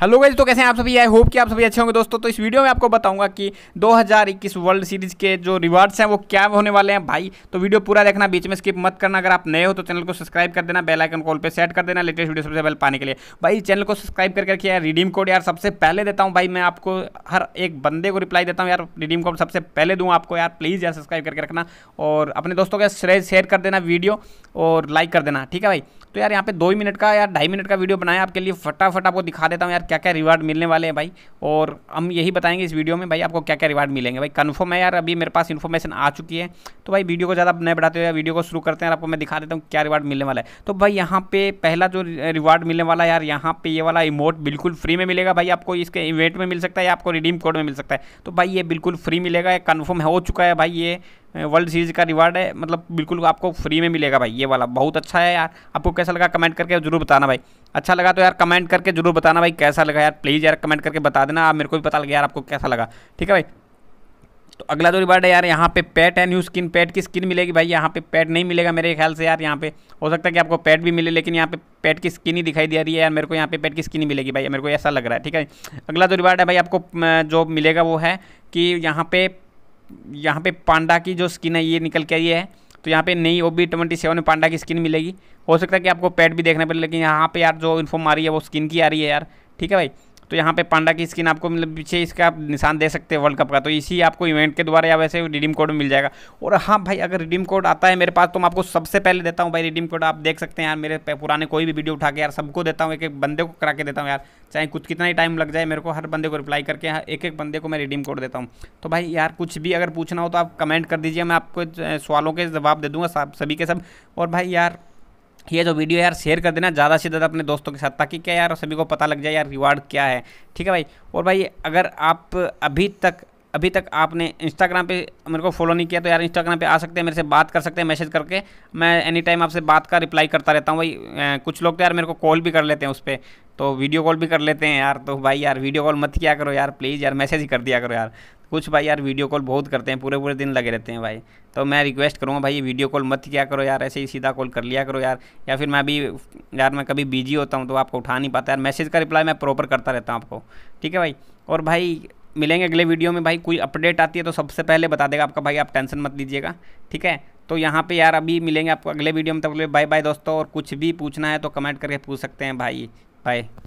hello guys तो कैसे हैं आप सभी आई होप कि आप सभी अच्छे होंगे दोस्तों तो इस वीडियो में आपको बताऊंगा कि 2021 वर्ल्ड सीरीज के जो रिवार्ड्स हैं वो क्या होने वाले हैं भाई तो वीडियो पूरा देखना बीच में स्किप मत करना अगर आप नए हो तो चैनल को सब्सक्राइब कर देना बेल आइकन कॉल पे सेट कर देना लेटेस्ट वीडियो सबसे पहले पाने के लिए भाई चैनल को सब्सक्राइब करके रखिए यार रिडीम कोड यार सबसे पहले देता हूँ भाई मैं आपको हर एक बंदे को रिप्लाई देता हूँ यार रिडीम कोड सबसे पहले दूँ आपको यार प्लीज़ यार सब्सक्राइब करके रखना और अपने दोस्तों के शेयर कर देना वीडियो और लाइक कर देना ठीक है भाई तो यार यहाँ पे दो ही मिनट का यार ढाई मिनट का वीडियो बनाया आपके लिए फटाफट आपको दिखा देता हूँ यार क्या क्या रिवार्ड मिलने वाले हैं भाई और हम यही बताएंगे इस वीडियो में भाई आपको क्या क्या रिवार्ड मिलेंगे भाई कन्फर्म है यार अभी मेरे पास इन्फॉर्मेशन आ चुकी है तो भाई वीडियो को ज़्यादा नहीं बढ़ाते हुए वीडियो को शुरू करते हैं आपको मैं दिखा देता हूँ क्या रिवार्ड मिलने वाला है तो भाई यहाँ पे पहला जो रिवार्ड मिलने वाला यार यहाँ पे ये वाला इमोट बिल्कुल फ्री में मिलेगा भाई आपको इसके इवेंट में मिल सकता है या आपको रिडीम कोड में मिल सकता है तो भाई ये बिल्कुल फ्री मिलेगा ये कन्फर्म हो चुका है भाई ये वर्ल्ड सीरीज का रिवार्ड है मतलब बिल्कुल आपको फ्री में मिलेगा भाई ये वाला बहुत अच्छा है यार आपको कैसा लगा कमेंट करके जरूर बताना भाई अच्छा लगा तो यार कमेंट करके जरूर बताना भाई कैसा लगा यार प्लीज़ यार कमेंट करके बता देना आप मेरे को भी पता लगे यार आपको कैसा लगा ठीक है भाई तो अगला जो रिवार्ड है यार यहाँ पे पैट है न्यू स्किन पेट की स्किन मिलेगी भाई यहाँ पे पेट नहीं मिलेगा मेरे ख्याल से यार यहाँ पे हो सकता है कि आपको पेट भी मिले लेकिन यहाँ पे पैट की स्किन ही दिखाई दे रही है यार मेरे को यहाँ पे पैट की स्किन ही मिलेगी भाई मेरे को ऐसा लग रहा है ठीक है अगला जो रिवार्ड है भाई आपको जो मिलेगा वो है कि यहाँ पे यहाँ पे पांडा की जो स्किन है ये निकल के आई है तो यहाँ पे नई ओ बी ट्वेंटी सेवन में पांडा की स्किन मिलेगी हो सकता है कि आपको पैड भी देखना पड़े लेकिन यहाँ पे यार जो इन्फॉर्म आ रही है वो स्किन की आ रही है यार ठीक है भाई तो यहाँ पे पांडा की स्किन आपको मतलब पीछे इसका आप निशान दे सकते हैं वर्ल्ड कप का तो इसी आपको इवेंट के द्वारा या वैसे रिडीम कोड मिल जाएगा और हाँ भाई अगर रिडीम कोड आता है मेरे पास तो मैं आपको सबसे पहले देता हूँ भाई रिडीम कोड आप देख सकते हैं यार मेरे पुराने कोई भी वीडियो उठा के यार सबको देता हूँ एक एक बंदे को करा के देता हूँ यार चाहे कुछ कितना ही टाइम लग जाए मेरे को हर बंदे को रिप्लाई करके हाँ, एक एक बंदे को मैं रिडीम कोड देता हूँ तो भाई यार कुछ भी अगर पूछना हो तो आप कमेंट कर दीजिए मैं आपको सवालों के जवाब दे दूँगा सभी के सब और भाई यार ये जो वीडियो यार शेयर कर देना ज़्यादा से ज़्यादा अपने दोस्तों के साथ ताकि क्या यार सभी को पता लग जाए यार रिवार्ड क्या है ठीक है भाई और भाई अगर आप अभी तक अभी तक आपने इंस्टाग्राम पे मेरे को फॉलो नहीं किया तो यार इंस्टाग्राम पे आ सकते हैं मेरे से बात कर सकते हैं मैसेज करके मैं एनी टाइम आपसे बात का रिप्लाई करता रहता हूँ भाई कुछ लोग तो यार मेरे को कॉल भी कर लेते हैं उस पर तो वीडियो कॉल भी कर लेते हैं यार तो भाई यार वीडियो कॉल मत किया करो यार प्लीज़ यार मैसेज ही कर दिया करो यार कुछ भाई यार वीडियो कॉल बहुत करते हैं पूरे पूरे दिन लगे रहते हैं भाई तो मैं रिक्वेस्ट करूँगा भाई वीडियो कॉल मत क्या करो यार ऐसे ही सीधा कॉल कर लिया करो यार या फिर मैं अभी यार मैं कभी बिजी होता हूँ तो आपको उठा नहीं पाता यार मैसेज का रिप्लाई मैं प्रॉपर करता रहता हूँ आपको ठीक है भाई और भाई मिलेंगे अगले वीडियो में भाई कोई अपडेट आती है तो सबसे पहले बता देगा आपका भाई आप टेंशन मत लीजिएगा ठीक है तो यहाँ पे यार अभी मिलेंगे आपको अगले वीडियो में तब बाय बाय दोस्तों और कुछ भी पूछना है तो कमेंट करके पूछ सकते हैं भाई बाय